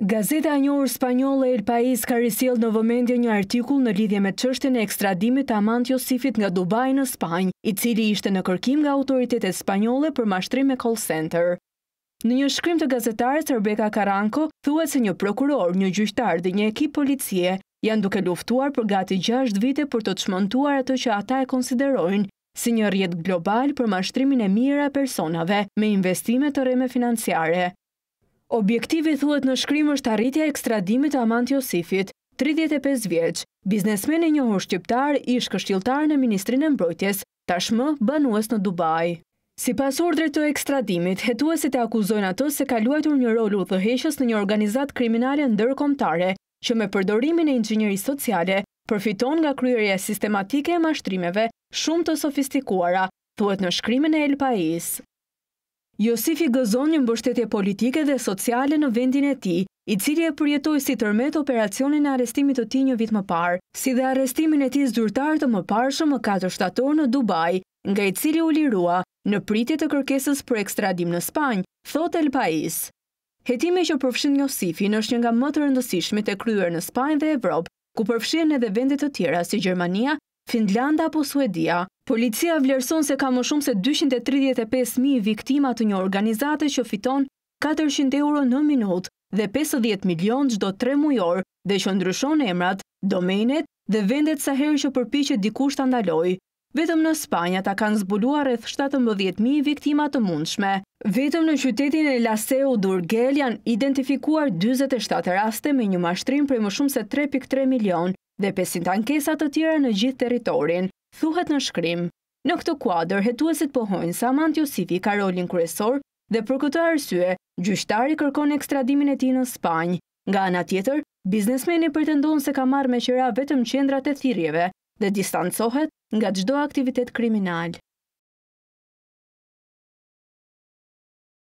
Gazeta një njohur spanjolle El País ka rrisur në vëmendje një artikull në lidhje me çështjen e ekstradimit të Amant Josifit nga Dubai në Spanjë, i cili ishte në kërkim nga autoritetet spanjolle për mashtrim me call center. Në një shkrim të gazetarës Rebeka Karanko, thuhet se një prokuror, një gjyqtar dhe një ekip policie janë duke luftuar për gati 6 vite për të çmontuar atë që ata e konsiderojnë si një rrjet global për mashtrimin e mirë personave me investime të rreme financiare. Objektivi thuet në shkrim është arritja ekstradimit Amant Josifit, 35 vjeq, biznesmeni një njohur shqiptar, ish kështjiltar në Ministrinë Mbrojtjes, tashmë banues në Dubaj. Si pas ordre të ekstradimit, hetuesit e akuzojnë ato se ka luajtur një rolu dhe heshës në një organizat kriminale në që me përdorimin e ingjënjëri sociale, përfiton nga kryerje sistematike e mashtrimeve shumë të sofistikuara, thuet në shkrimin e El Pais. Josifi gëzon një mbështetje politike dhe sociale në vendin e ti, i cilje e përjetoj si tërmet operacionin e arestimit të ti një vit më parë, si dhe arestimin e ti zdurtar të më parë shumë 4 shtator në Dubai, nga i cilje u lirua në pritje të kërkesës për ekstradim në Spanjë, thot El Pais. Hetime që përfshin Josifi në është një nga më të rëndësishmit e kryer në Spanjë dhe Evropë, ku përfshin edhe vendet të tjera si Gjermania, Finlanda apo Suedia, Policia vlerëson se ka më shumë se 235.000 viktima të një organizate që fiton 400 euro në minut dhe 50 milion gjdo 3 mujor dhe që ndryshon emrat, domenet dhe vendet sa herë që përpi që dikusht të ndaloj. Vetëm në Spanja ta kanë zbuluar rreth 17.000 viktima të mundshme. Vetëm në qytetin e Laseu Durgel janë identifikuar 27 raste me një mashtrim për më shumë se 3.3 milion dhe 500 ankesat të tjera në gjithë teritorin thuhet në shkrim. Në këtë kuadër, hetuesit pohojnë sa Amant Josifi ka rolin kryesor dhe për këtë arsye, gjyshtari kërkon ekstradimin e ti në Spanjë. Nga anë atjetër, biznesmeni për të ndonë se ka marrë me qëra vetëm qendrat e thirjeve dhe distancohet nga gjdo aktivitet kriminal.